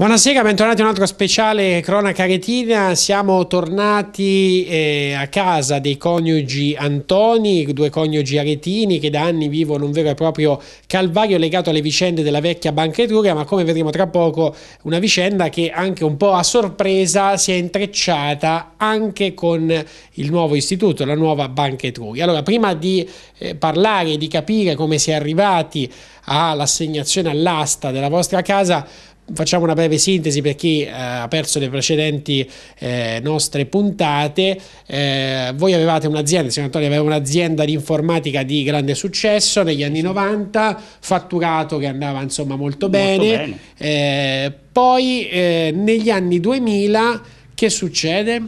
Buonasera, bentornati a un altro speciale Cronaca Retina. Siamo tornati eh, a casa dei coniugi Antoni, due coniugi aretini che da anni vivono un vero e proprio calvario legato alle vicende della vecchia Banca Etruria, ma come vedremo tra poco, una vicenda che anche un po' a sorpresa si è intrecciata anche con il nuovo istituto, la nuova Banca Etruria. Allora, prima di eh, parlare, di capire come si è arrivati all'assegnazione all'asta della vostra casa, facciamo una breve sintesi per chi eh, ha perso le precedenti eh, nostre puntate. Eh, voi avevate un'azienda, signor Antonio aveva un'azienda di informatica di grande successo negli anni 90, fatturato che andava insomma molto bene. Molto bene. Eh, poi eh, negli anni 2000 che succede?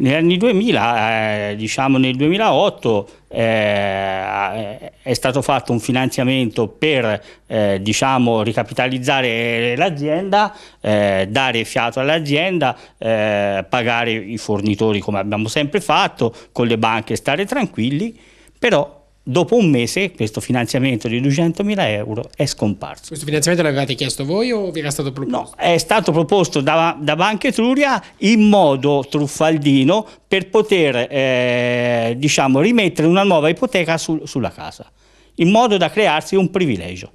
Negli anni 2000, eh, diciamo nel 2008, eh, eh, è stato fatto un finanziamento per eh, diciamo, ricapitalizzare l'azienda, eh, dare fiato all'azienda, eh, pagare i fornitori come abbiamo sempre fatto, con le banche stare tranquilli, però Dopo un mese questo finanziamento di 200.000 euro è scomparso. Questo finanziamento l'avevate chiesto voi o vi era stato proposto? No, è stato proposto da, da Banca Etruria in modo truffaldino per poter eh, diciamo, rimettere una nuova ipoteca su, sulla casa, in modo da crearsi un privilegio.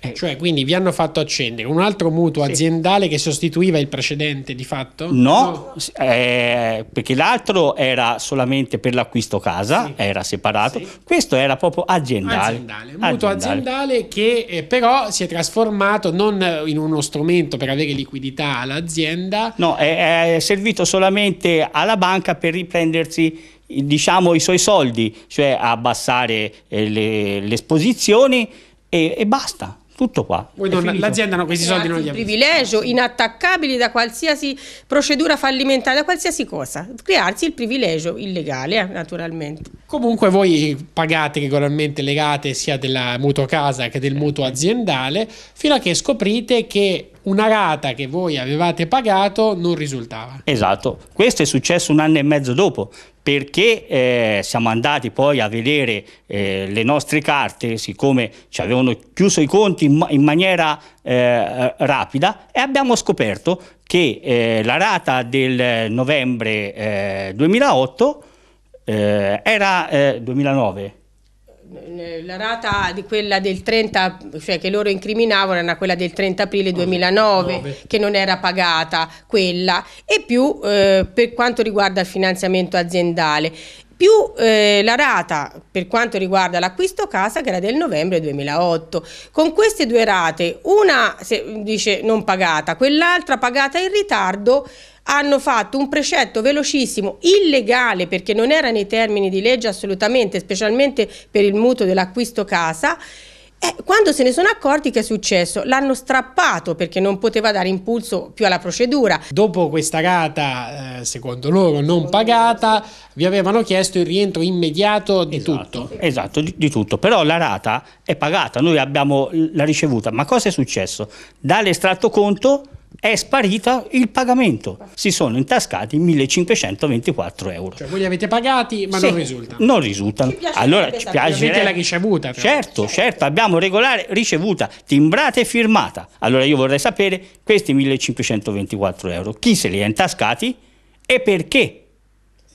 Eh. Cioè, quindi vi hanno fatto accendere un altro mutuo sì. aziendale che sostituiva il precedente di fatto? No, no. Eh, perché l'altro era solamente per l'acquisto casa, sì. era separato. Sì. Questo era proprio aziendale. aziendale. Mutuo aziendale, aziendale che eh, però si è trasformato non eh, in uno strumento per avere liquidità all'azienda. No, è, è servito solamente alla banca per riprendersi diciamo i suoi soldi, cioè abbassare eh, le, le esposizioni e, e basta. Tutto qua. Non, l'azienda no, questi soldi non li ha. privilegio, inattaccabili da qualsiasi procedura fallimentare, da qualsiasi cosa. Crearsi il privilegio illegale, eh, naturalmente. Comunque voi pagate regolarmente le rate sia della mutua casa che del mutuo aziendale, fino a che scoprite che una rata che voi avevate pagato non risultava. Esatto, questo è successo un anno e mezzo dopo perché eh, siamo andati poi a vedere eh, le nostre carte, siccome ci avevano chiuso i conti in, in maniera eh, rapida e abbiamo scoperto che eh, la rata del novembre 2008 eh, eh, era 2009 la rata di quella del 30, cioè che loro incriminavano era quella del 30 aprile 2009 9. che non era pagata quella e più eh, per quanto riguarda il finanziamento aziendale più eh, la rata per quanto riguarda l'acquisto casa che era del novembre 2008. Con queste due rate, una se, dice non pagata, quell'altra pagata in ritardo, hanno fatto un precetto velocissimo, illegale perché non era nei termini di legge assolutamente, specialmente per il mutuo dell'acquisto casa, eh, quando se ne sono accorti che è successo? L'hanno strappato perché non poteva dare impulso più alla procedura. Dopo questa rata, eh, secondo loro, non pagata, vi avevano chiesto il rientro immediato di esatto, tutto. Esatto, di, di, tutto. Però la rata è pagata, noi abbiamo la ricevuta. Ma cosa è successo? Dall'estratto conto è sparito il pagamento. Si sono intascati 1524 euro. Cioè voi li avete pagati ma sì, non risultano. Non risultano. Ci allora ci piace. Avete la ricevuta. Però. Certo, certo, abbiamo regolare ricevuta, timbrata e firmata. Allora io vorrei sapere questi 1524 euro, chi se li ha intascati e perché?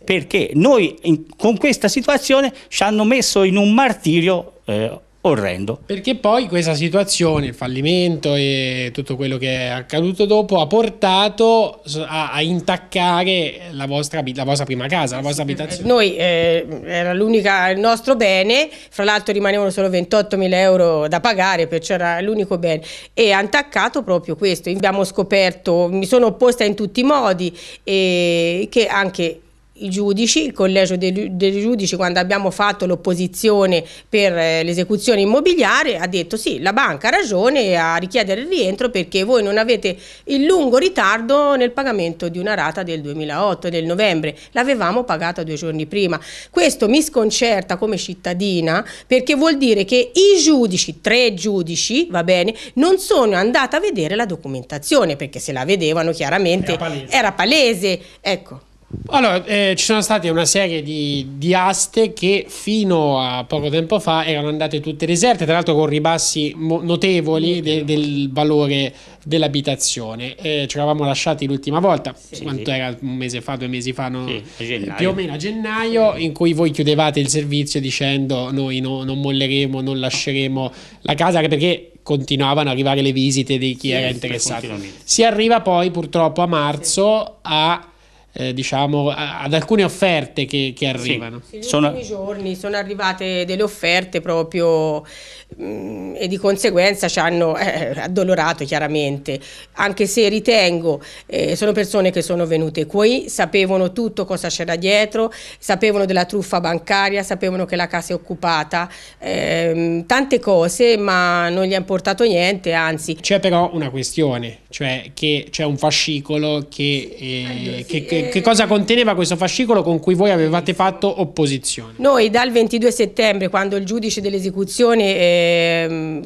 Perché noi in, con questa situazione ci hanno messo in un martirio eh, orrendo. Perché poi questa situazione, il fallimento e tutto quello che è accaduto dopo ha portato a, a intaccare la vostra, la vostra, prima casa, la vostra abitazione. Noi eh, era l'unica, il nostro bene, fra l'altro rimanevano solo 28 mila euro da pagare, perciò era l'unico bene e ha intaccato proprio questo. Abbiamo scoperto, mi sono opposta in tutti i modi e che anche i giudici, il collegio dei, dei, giudici quando abbiamo fatto l'opposizione per eh, l'esecuzione immobiliare ha detto sì, la banca ha ragione a richiedere il rientro perché voi non avete il lungo ritardo nel pagamento di una rata del 2008, del novembre, l'avevamo pagata due giorni prima. Questo mi sconcerta come cittadina perché vuol dire che i giudici, tre giudici, va bene, non sono andati a vedere la documentazione perché se la vedevano chiaramente era palese. Era palese. Ecco. Allora, eh, ci sono state una serie di, di, aste che fino a poco tempo fa erano andate tutte deserte, tra l'altro con ribassi notevoli de, del valore dell'abitazione. Eh, ci eravamo lasciati l'ultima volta, sì, quanto sì. era un mese fa, due mesi fa, no? sì, eh, più o meno a gennaio, in cui voi chiudevate il servizio dicendo noi no, non molleremo, non lasceremo la casa, perché continuavano ad arrivare le visite di chi era interessato. Si arriva poi purtroppo a marzo a eh, diciamo, ad alcune offerte che, che arrivano. Sì, negli sono... ultimi giorni sono arrivate delle offerte proprio mh, mm, e di conseguenza ci hanno eh, addolorato chiaramente, anche se ritengo, eh, sono persone che sono venute qui, sapevano tutto cosa c'era dietro, sapevano della truffa bancaria, sapevano che la casa è occupata, ehm, tante cose, ma non gli ha importato niente, anzi. C'è però una questione, cioè che c'è un fascicolo che, eh, allora, sì, che, che che, cosa conteneva questo fascicolo con cui voi avevate fatto opposizione? Noi dal 22 settembre, quando il giudice dell'esecuzione... Eh,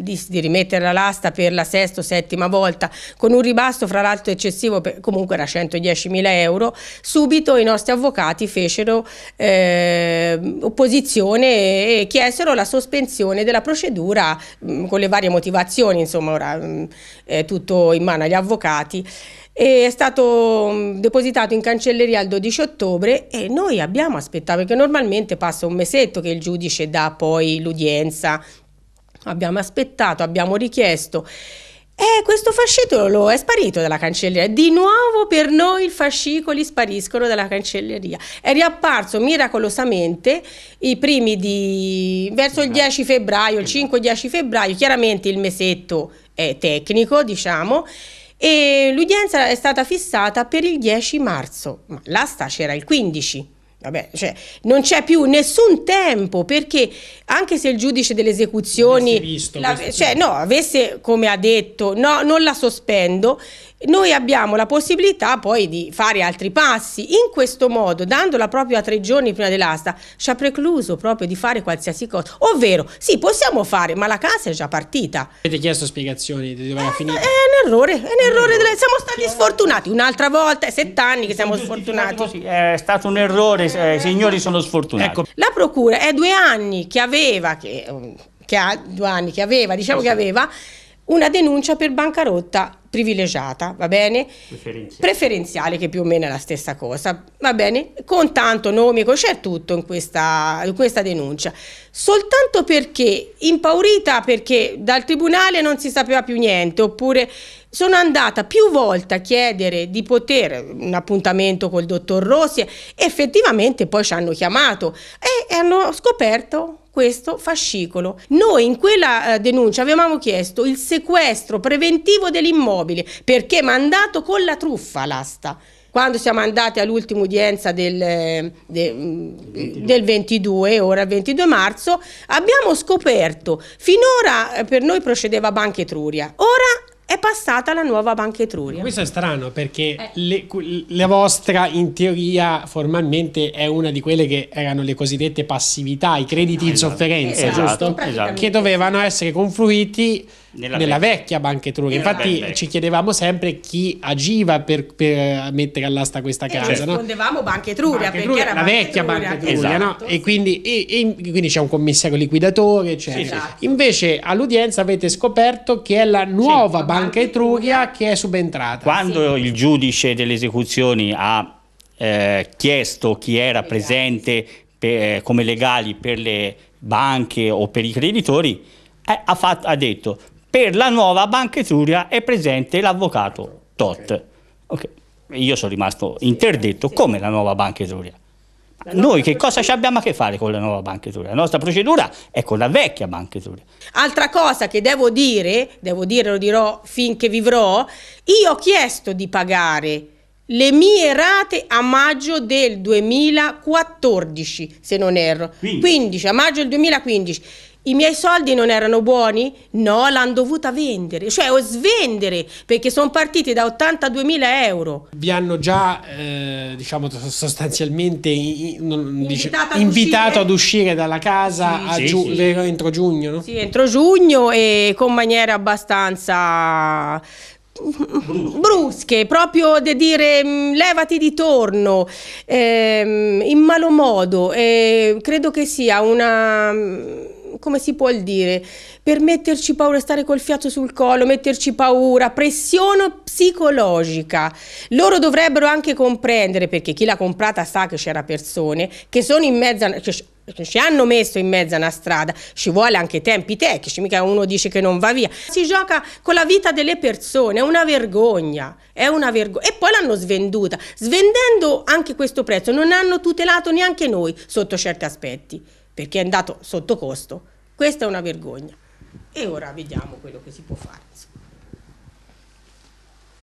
di, di rimetterla l'asta per la sesta o settima volta con un ribasso fra l'altro eccessivo, per, comunque era 110.000 euro, subito i nostri avvocati fecero eh, opposizione e, e chiesero la sospensione della procedura mh, con le varie motivazioni, insomma ora mh, è tutto in mano agli avvocati è stato depositato in cancelleria il 12 ottobre e noi abbiamo aspettato perché normalmente passa un mesetto che il giudice dà poi l'udienza Abbiamo aspettato, abbiamo richiesto. E questo fascicolo è sparito dalla cancelleria. Di nuovo per noi i fascicoli spariscono dalla cancelleria. È riapparso miracolosamente i primi di verso il 10 febbraio, il 5-10 febbraio, chiaramente il mesetto è tecnico, diciamo. E l'udienza è stata fissata per il 10 marzo, ma l'asta c'era il 15. Vabbè, cioè, non c'è più nessun tempo perché anche se il giudice delle esecuzioni, visto, la, cioè, no, avesse come ha detto, no, non la sospendo, noi abbiamo la possibilità poi di fare altri passi. In questo modo, dandola proprio a tre giorni prima dell'asta, ci ha precluso proprio di fare qualsiasi cosa. Ovvero, sì, possiamo fare, ma la casa è già partita. Avete chiesto spiegazioni di dove era eh, finita? È un errore, è un errore. Delle... Siamo stati sfortunati. Un'altra volta, è sette anni che siamo sfortunati. è stato un errore, eh, signori sono sfortunati. Ecco. La procura è due anni che aveva, che, che ha, due anni che aveva, diciamo che aveva, una denuncia per bancarotta privilegiata, va bene? Preferenziale. Preferenziale. che più o meno è la stessa cosa, va bene? Con tanto nomi, c'è tutto in questa, in questa denuncia. Soltanto perché, impaurita perché dal tribunale non si sapeva più niente, oppure sono andata più volte a chiedere di poter un appuntamento col dottor Rossi, effettivamente poi ci hanno chiamato e, e hanno scoperto questo fascicolo. Noi in quella eh, denuncia avevamo chiesto il sequestro preventivo dell'immobile perché mandato con la truffa l'asta quando siamo andati all'ultima udienza del, eh, de, mm, del, 22, ora 22 marzo, abbiamo scoperto, finora eh, per noi procedeva Banca Etruria, è passata la nuova Banca Etruria. Questo è strano perché eh. le, la vostra in teoria formalmente è una di quelle che erano le cosiddette passività, i crediti no, in esatto. sofferenza, esatto, giusto? Esatto. Che dovevano essere confluiti nella, nella vecchia, Banca Etruria. Infatti ci chiedevamo sempre chi agiva per, per mettere all'asta questa e eh, casa. Rispondevamo cioè, Banca Etruria, Banca Etruria la Banca vecchia Etruria, Banca Etruria. Esatto. No? E, quindi, e, e, quindi, c'è un commissario liquidatore. Cioè. Sì, esatto. Invece all'udienza avete scoperto che è la nuova sì, Banca, Banca Etruria che è subentrata. Quando sì. il giudice delle esecuzioni ha eh, chiesto chi era presente per, come legali per le banche o per i creditori, eh, ha, fatto, ha, detto per la nuova Banca Etruria è presente l'avvocato Tot. Okay. Io sono rimasto interdetto come la nuova Banca Etruria. Noi che cosa ci abbiamo a che fare con la nuova Banca Etruria? La nostra procedura è con la vecchia Banca Etruria. Altra cosa che devo dire, devo dire, lo dirò finché vivrò, io ho chiesto di pagare le mie rate a maggio del 2014, se non erro. 15, 15 a maggio del 2015 i miei soldi non erano buoni? No, l'hanno dovuta vendere, cioè o svendere, perché sono partiti da 82.000 euro. Vi hanno già, eh, diciamo, sostanzialmente in, non, invitato, ad, invitato uscire. ad, uscire. dalla casa sì, sì, giu sì. entro giugno, no? Sì, entro giugno e con maniera abbastanza brusche, proprio di dire mm, levati di torno ehm, in malo modo. Eh, credo che sia una mm, come si può dire, per metterci paura, stare col fiato sul collo, metterci paura, pressione psicologica. Loro dovrebbero anche comprendere, perché chi l'ha comprata sa che c'era persone che sono in mezzo, a, che ci hanno messo in mezzo a una strada, ci vuole anche tempi tecnici, mica uno dice che non va via. Si gioca con la vita delle persone, è una vergogna, è una vergogna. E poi l'hanno svenduta, svendendo anche questo prezzo, non hanno tutelato neanche noi sotto certi aspetti perché è andato sotto costo. Questa è una vergogna. E ora vediamo quello che si può fare.